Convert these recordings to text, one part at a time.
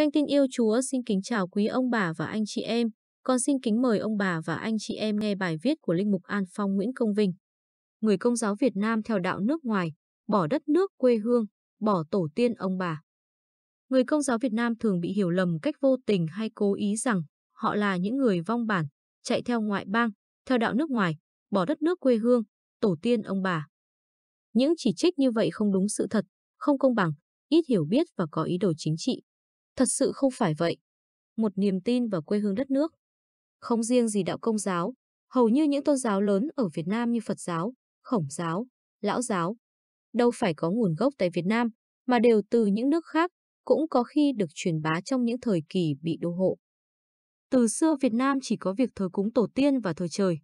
Kênh tin yêu Chúa xin kính chào quý ông bà và anh chị em. Con xin kính mời ông bà và anh chị em nghe bài viết của Linh Mục An Phong Nguyễn Công Vinh. Người công giáo Việt Nam theo đạo nước ngoài, bỏ đất nước quê hương, bỏ tổ tiên ông bà. Người công giáo Việt Nam thường bị hiểu lầm cách vô tình hay cố ý rằng họ là những người vong bản, chạy theo ngoại bang, theo đạo nước ngoài, bỏ đất nước quê hương, tổ tiên ông bà. Những chỉ trích như vậy không đúng sự thật, không công bằng, ít hiểu biết và có ý đồ chính trị. Thật sự không phải vậy. Một niềm tin vào quê hương đất nước. Không riêng gì đạo công giáo, hầu như những tôn giáo lớn ở Việt Nam như Phật giáo, Khổng giáo, Lão giáo, đâu phải có nguồn gốc tại Việt Nam, mà đều từ những nước khác, cũng có khi được truyền bá trong những thời kỳ bị đô hộ. Từ xưa Việt Nam chỉ có việc thờ cúng tổ tiên và thờ trời.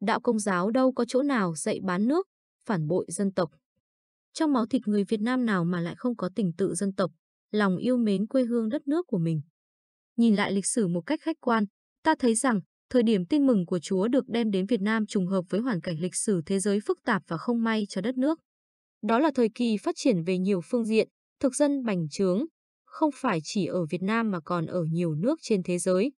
Đạo công giáo đâu có chỗ nào dạy bán nước, phản bội dân tộc. Trong máu thịt người Việt Nam nào mà lại không có tình tự dân tộc, lòng yêu mến quê hương đất nước của mình. Nhìn lại lịch sử một cách khách quan, ta thấy rằng thời điểm tin mừng của Chúa được đem đến Việt Nam trùng hợp với hoàn cảnh lịch sử thế giới phức tạp và không may cho đất nước. Đó là thời kỳ phát triển về nhiều phương diện, thực dân bành trướng, không phải chỉ ở Việt Nam mà còn ở nhiều nước trên thế giới.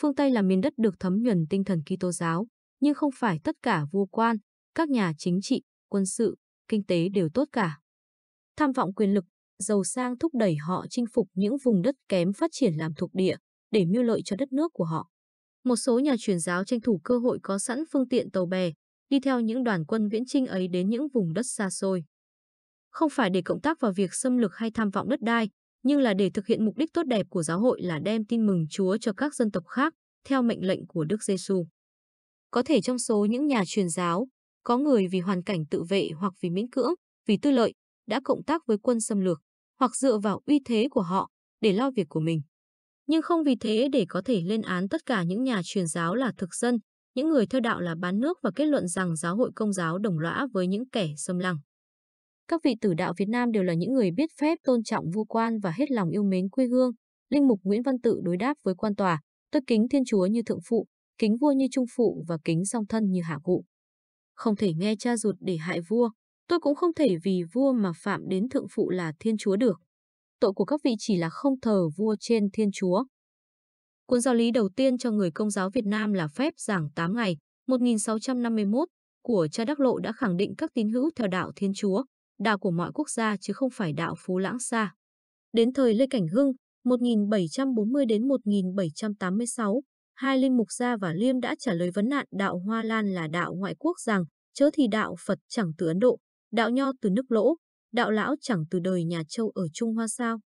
Phương Tây là miền đất được thấm nhuần tinh thần Kitô giáo, nhưng không phải tất cả vua quan, các nhà chính trị, quân sự, kinh tế đều tốt cả. Tham vọng quyền lực, giàu sang thúc đẩy họ chinh phục những vùng đất kém phát triển làm thuộc địa để mưu lợi cho đất nước của họ. Một số nhà truyền giáo tranh thủ cơ hội có sẵn phương tiện tàu bè, đi theo những đoàn quân viễn chinh ấy đến những vùng đất xa xôi. Không phải để cộng tác vào việc xâm lược hay tham vọng đất đai, nhưng là để thực hiện mục đích tốt đẹp của giáo hội là đem tin mừng Chúa cho các dân tộc khác theo mệnh lệnh của Đức Giêsu. Có thể trong số những nhà truyền giáo, có người vì hoàn cảnh tự vệ hoặc vì miễn cưỡng, vì tư lợi, đã cộng tác với quân xâm lược hoặc dựa vào uy thế của họ để lo việc của mình. Nhưng không vì thế để có thể lên án tất cả những nhà truyền giáo là thực dân, những người theo đạo là bán nước và kết luận rằng giáo hội công giáo đồng lõa với những kẻ xâm lăng. Các vị tử đạo Việt Nam đều là những người biết phép tôn trọng vua quan và hết lòng yêu mến quê hương. Linh mục Nguyễn Văn Tự đối đáp với quan tòa, tôi kính Thiên Chúa như thượng phụ, kính vua như trung phụ và kính song thân như hạ cụ. Không thể nghe cha ruột để hại vua, Tôi cũng không thể vì vua mà phạm đến thượng phụ là thiên chúa được. Tội của các vị chỉ là không thờ vua trên thiên chúa. Cuốn giáo lý đầu tiên cho người công giáo Việt Nam là phép giảng 8 ngày 1651 của cha Đắc Lộ đã khẳng định các tín hữu theo đạo Thiên Chúa, đạo của mọi quốc gia chứ không phải đạo Phú Lãng xa Đến thời Lê Cảnh Hưng, 1740 đến 1786, hai linh mục gia và Liêm đã trả lời vấn nạn đạo Hoa Lan là đạo ngoại quốc rằng chớ thì đạo Phật chẳng từ Ấn Độ. Đạo nho từ nước lỗ, đạo lão chẳng từ đời nhà châu ở Trung Hoa sao.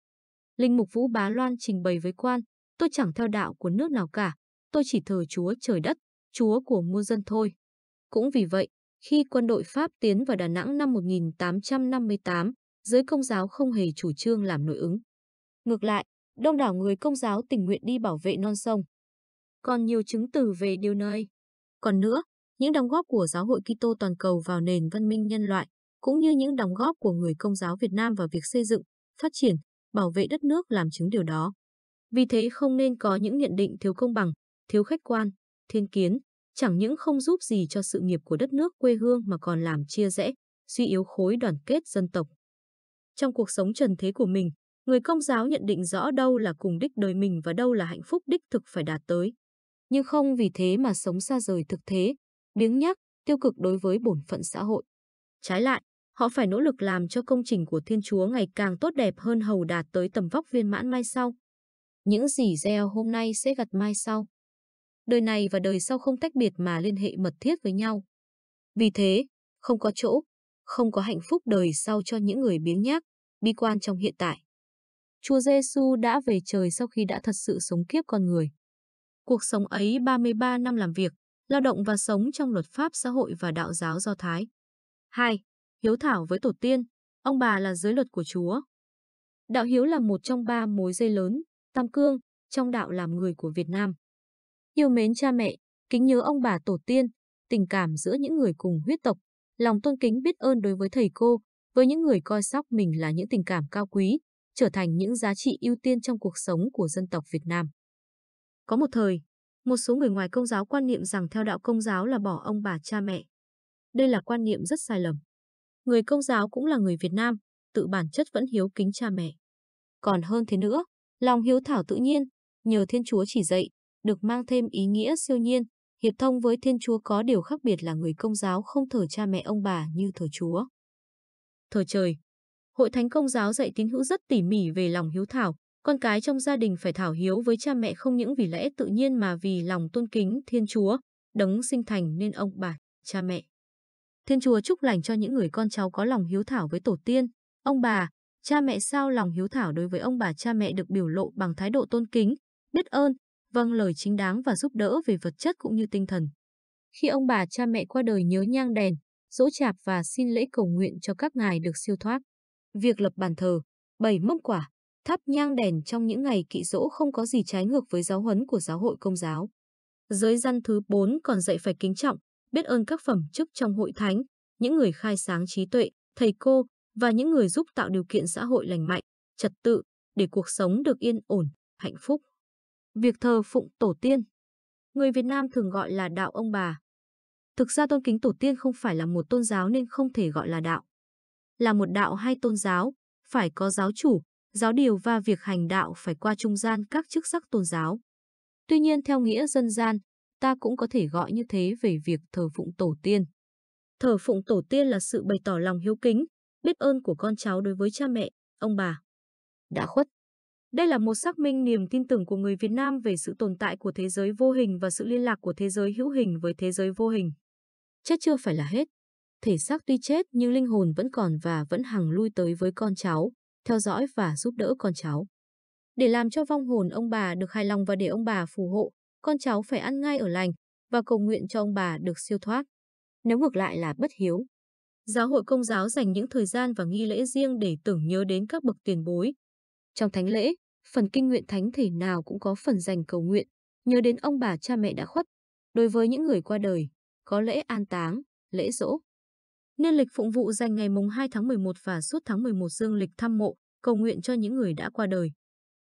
Linh mục Vũ Bá Loan trình bày với quan, tôi chẳng theo đạo của nước nào cả, tôi chỉ thờ chúa trời đất, chúa của muôn dân thôi. Cũng vì vậy, khi quân đội Pháp tiến vào Đà Nẵng năm 1858, giới công giáo không hề chủ trương làm nội ứng. Ngược lại, đông đảo người công giáo tình nguyện đi bảo vệ non sông. Còn nhiều chứng từ về điều này. Còn nữa, những đóng góp của giáo hội Kitô toàn cầu vào nền văn minh nhân loại cũng như những đóng góp của người công giáo Việt Nam vào việc xây dựng, phát triển, bảo vệ đất nước làm chứng điều đó. Vì thế không nên có những nhận định thiếu công bằng, thiếu khách quan, thiên kiến, chẳng những không giúp gì cho sự nghiệp của đất nước quê hương mà còn làm chia rẽ, suy yếu khối đoàn kết dân tộc. Trong cuộc sống trần thế của mình, người công giáo nhận định rõ đâu là cùng đích đời mình và đâu là hạnh phúc đích thực phải đạt tới. Nhưng không vì thế mà sống xa rời thực thế, biếng nhác, tiêu cực đối với bổn phận xã hội. Trái lại, Họ phải nỗ lực làm cho công trình của Thiên Chúa ngày càng tốt đẹp hơn hầu đạt tới tầm vóc viên mãn mai sau. Những gì gieo hôm nay sẽ gặt mai sau. Đời này và đời sau không tách biệt mà liên hệ mật thiết với nhau. Vì thế, không có chỗ, không có hạnh phúc đời sau cho những người biếng nhác, bi quan trong hiện tại. Chúa Giêsu đã về trời sau khi đã thật sự sống kiếp con người. Cuộc sống ấy 33 năm làm việc, lao động và sống trong luật pháp xã hội và đạo giáo Do Thái. 2 hiếu thảo với tổ tiên, ông bà là giới luật của Chúa. Đạo hiếu là một trong ba mối dây lớn, tam cương, trong đạo làm người của Việt Nam. Yêu mến cha mẹ, kính nhớ ông bà tổ tiên, tình cảm giữa những người cùng huyết tộc, lòng tôn kính biết ơn đối với thầy cô, với những người coi sóc mình là những tình cảm cao quý, trở thành những giá trị ưu tiên trong cuộc sống của dân tộc Việt Nam. Có một thời, một số người ngoài công giáo quan niệm rằng theo đạo công giáo là bỏ ông bà cha mẹ. Đây là quan niệm rất sai lầm người công giáo cũng là người Việt Nam, tự bản chất vẫn hiếu kính cha mẹ. Còn hơn thế nữa, lòng hiếu thảo tự nhiên, nhờ Thiên Chúa chỉ dạy, được mang thêm ý nghĩa siêu nhiên, hiệp thông với Thiên Chúa có điều khác biệt là người công giáo không thờ cha mẹ ông bà như thờ Chúa. Thờ trời Hội Thánh Công giáo dạy tín hữu rất tỉ mỉ về lòng hiếu thảo, con cái trong gia đình phải thảo hiếu với cha mẹ không những vì lẽ tự nhiên mà vì lòng tôn kính Thiên Chúa, đấng sinh thành nên ông bà, cha mẹ. Thiên chùa chúc lành cho những người con cháu có lòng hiếu thảo với tổ tiên, ông bà, cha mẹ sao lòng hiếu thảo đối với ông bà cha mẹ được biểu lộ bằng thái độ tôn kính, biết ơn, vâng lời chính đáng và giúp đỡ về vật chất cũng như tinh thần. Khi ông bà cha mẹ qua đời nhớ nhang đèn, dỗ chạp và xin lễ cầu nguyện cho các ngài được siêu thoát. Việc lập bàn thờ, bày mâm quả, thắp nhang đèn trong những ngày kỵ dỗ không có gì trái ngược với giáo huấn của giáo hội công giáo. Giới dân thứ 4 còn dạy phải kính trọng, biết ơn các phẩm chức trong hội thánh, những người khai sáng trí tuệ, thầy cô và những người giúp tạo điều kiện xã hội lành mạnh, trật tự để cuộc sống được yên ổn, hạnh phúc. Việc thờ phụng tổ tiên Người Việt Nam thường gọi là đạo ông bà. Thực ra tôn kính tổ tiên không phải là một tôn giáo nên không thể gọi là đạo. Là một đạo hay tôn giáo, phải có giáo chủ, giáo điều và việc hành đạo phải qua trung gian các chức sắc tôn giáo. Tuy nhiên theo nghĩa dân gian, ta cũng có thể gọi như thế về việc thờ phụng tổ tiên. Thờ phụng tổ tiên là sự bày tỏ lòng hiếu kính, biết ơn của con cháu đối với cha mẹ, ông bà. Đã khuất. Đây là một xác minh niềm tin tưởng của người Việt Nam về sự tồn tại của thế giới vô hình và sự liên lạc của thế giới hữu hình với thế giới vô hình. Chết chưa phải là hết. Thể xác tuy chết nhưng linh hồn vẫn còn và vẫn hằng lui tới với con cháu, theo dõi và giúp đỡ con cháu. Để làm cho vong hồn ông bà được hài lòng và để ông bà phù hộ, con cháu phải ăn ngay ở lành và cầu nguyện cho ông bà được siêu thoát. Nếu ngược lại là bất hiếu. Giáo hội công giáo dành những thời gian và nghi lễ riêng để tưởng nhớ đến các bậc tiền bối. Trong thánh lễ, phần kinh nguyện thánh thể nào cũng có phần dành cầu nguyện, nhớ đến ông bà cha mẹ đã khuất. Đối với những người qua đời, có lễ an táng, lễ rỗ. Nên lịch phụng vụ dành ngày mùng 2 tháng 11 và suốt tháng 11 dương lịch thăm mộ, cầu nguyện cho những người đã qua đời.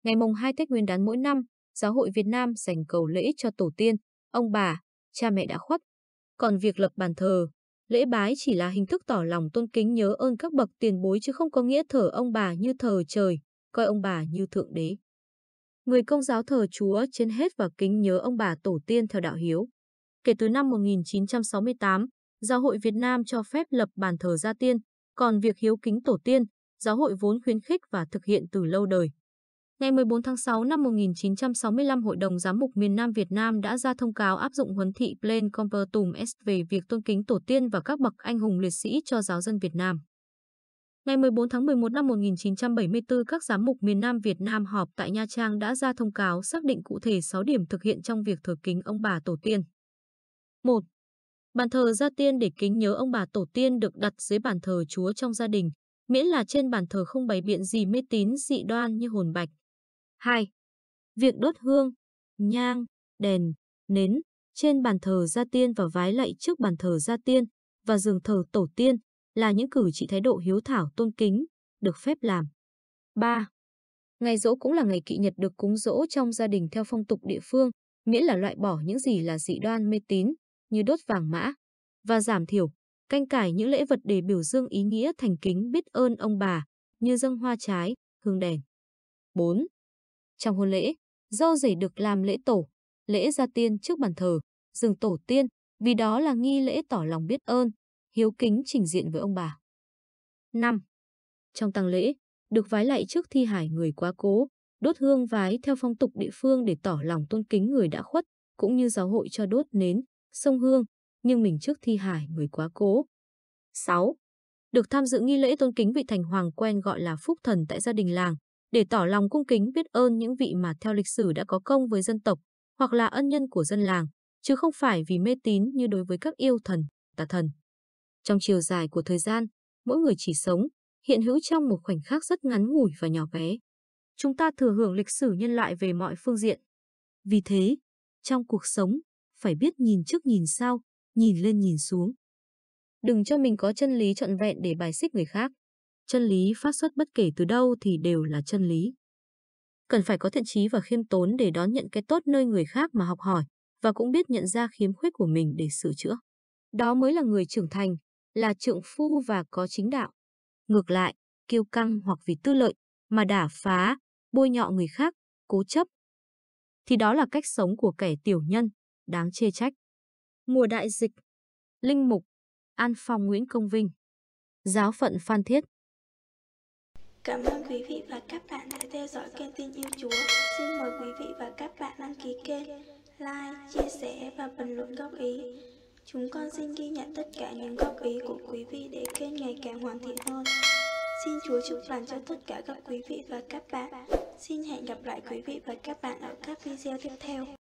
Ngày mùng 2 Tết Nguyên đán mỗi năm, giáo hội Việt Nam dành cầu lễ cho tổ tiên, ông bà, cha mẹ đã khuất. Còn việc lập bàn thờ, lễ bái chỉ là hình thức tỏ lòng tôn kính nhớ ơn các bậc tiền bối chứ không có nghĩa thờ ông bà như thờ trời, coi ông bà như thượng đế. Người công giáo thờ Chúa trên hết và kính nhớ ông bà tổ tiên theo đạo hiếu. Kể từ năm 1968, Giáo hội Việt Nam cho phép lập bàn thờ gia tiên, còn việc hiếu kính tổ tiên, giáo hội vốn khuyến khích và thực hiện từ lâu đời. Ngày 14 tháng 6 năm 1965, Hội đồng Giám mục miền Nam Việt Nam đã ra thông cáo áp dụng huấn thị Plain Compertum Est về việc tôn kính tổ tiên và các bậc anh hùng liệt sĩ cho giáo dân Việt Nam. Ngày 14 tháng 11 năm 1974, các giám mục miền Nam Việt Nam họp tại Nha Trang đã ra thông cáo xác định cụ thể 6 điểm thực hiện trong việc thờ kính ông bà tổ tiên. 1. Bàn thờ gia tiên để kính nhớ ông bà tổ tiên được đặt dưới bàn thờ Chúa trong gia đình, miễn là trên bàn thờ không bày biện gì mê tín dị đoan như hồn bạch, 2. Việc đốt hương, nhang, đèn, nến trên bàn thờ gia tiên và vái lạy trước bàn thờ gia tiên và giường thờ tổ tiên là những cử chỉ thái độ hiếu thảo tôn kính, được phép làm. 3. Ngày dỗ cũng là ngày kỵ nhật được cúng dỗ trong gia đình theo phong tục địa phương, miễn là loại bỏ những gì là dị đoan mê tín, như đốt vàng mã, và giảm thiểu, canh cải những lễ vật để biểu dương ý nghĩa thành kính biết ơn ông bà, như dâng hoa trái, hương đèn. 4. Trong hôn lễ, dâu rể được làm lễ tổ, lễ gia tiên trước bàn thờ, dừng tổ tiên, vì đó là nghi lễ tỏ lòng biết ơn, hiếu kính trình diện với ông bà. 5. Trong tang lễ, được vái lạy trước thi hải người quá cố, đốt hương vái theo phong tục địa phương để tỏ lòng tôn kính người đã khuất, cũng như giáo hội cho đốt nến, sông hương, nhưng mình trước thi hải người quá cố. 6. Được tham dự nghi lễ tôn kính vị thành hoàng quen gọi là phúc thần tại gia đình làng, để tỏ lòng cung kính biết ơn những vị mà theo lịch sử đã có công với dân tộc hoặc là ân nhân của dân làng, chứ không phải vì mê tín như đối với các yêu thần, tà thần. Trong chiều dài của thời gian, mỗi người chỉ sống, hiện hữu trong một khoảnh khắc rất ngắn ngủi và nhỏ bé. Chúng ta thừa hưởng lịch sử nhân loại về mọi phương diện. Vì thế, trong cuộc sống, phải biết nhìn trước nhìn sau, nhìn lên nhìn xuống. Đừng cho mình có chân lý trọn vẹn để bài xích người khác chân lý phát xuất bất kể từ đâu thì đều là chân lý. Cần phải có thiện trí và khiêm tốn để đón nhận cái tốt nơi người khác mà học hỏi và cũng biết nhận ra khiếm khuyết của mình để sửa chữa. Đó mới là người trưởng thành, là trượng phu và có chính đạo. Ngược lại, kiêu căng hoặc vì tư lợi mà đả phá, bôi nhọ người khác, cố chấp thì đó là cách sống của kẻ tiểu nhân, đáng chê trách. Mùa đại dịch, Linh Mục, An Phong Nguyễn Công Vinh, Giáo phận Phan Thiết, Cảm ơn quý vị và các bạn đã theo dõi kênh Tin Yêu Chúa. Xin mời quý vị và các bạn đăng ký kênh, like, chia sẻ và bình luận góp ý. Chúng con xin ghi nhận tất cả những góp ý của quý vị để kênh ngày càng hoàn thiện hơn. Xin Chúa chúc lành cho tất cả các quý vị và các bạn. Xin hẹn gặp lại quý vị và các bạn ở các video tiếp theo.